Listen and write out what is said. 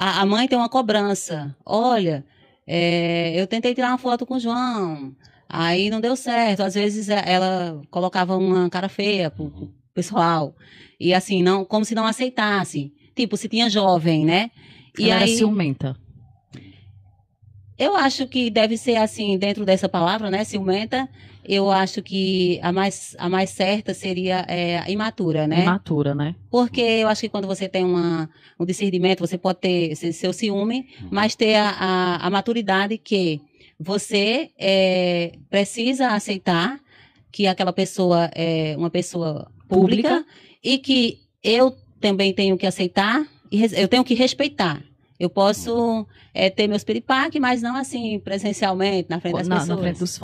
a, a mãe tem uma cobrança. Olha, é, eu tentei tirar uma foto com o João, aí não deu certo. Às vezes é, ela colocava uma cara feia pro, pro pessoal. E assim, não, como se não aceitasse. Tipo, se tinha jovem, né? E ela aí, era ciumenta. Eu acho que deve ser assim, dentro dessa palavra, né, ciumenta, eu acho que a mais, a mais certa seria é, imatura, né? Imatura, né? Porque eu acho que quando você tem uma, um discernimento, você pode ter seu ciúme, uhum. mas ter a, a, a maturidade que você é, precisa aceitar que aquela pessoa é uma pessoa pública, pública e que eu também tenho que aceitar, eu tenho que respeitar eu posso é, ter meus piripaque, mas não assim, presencialmente, na frente das não, pessoas. Na frente dos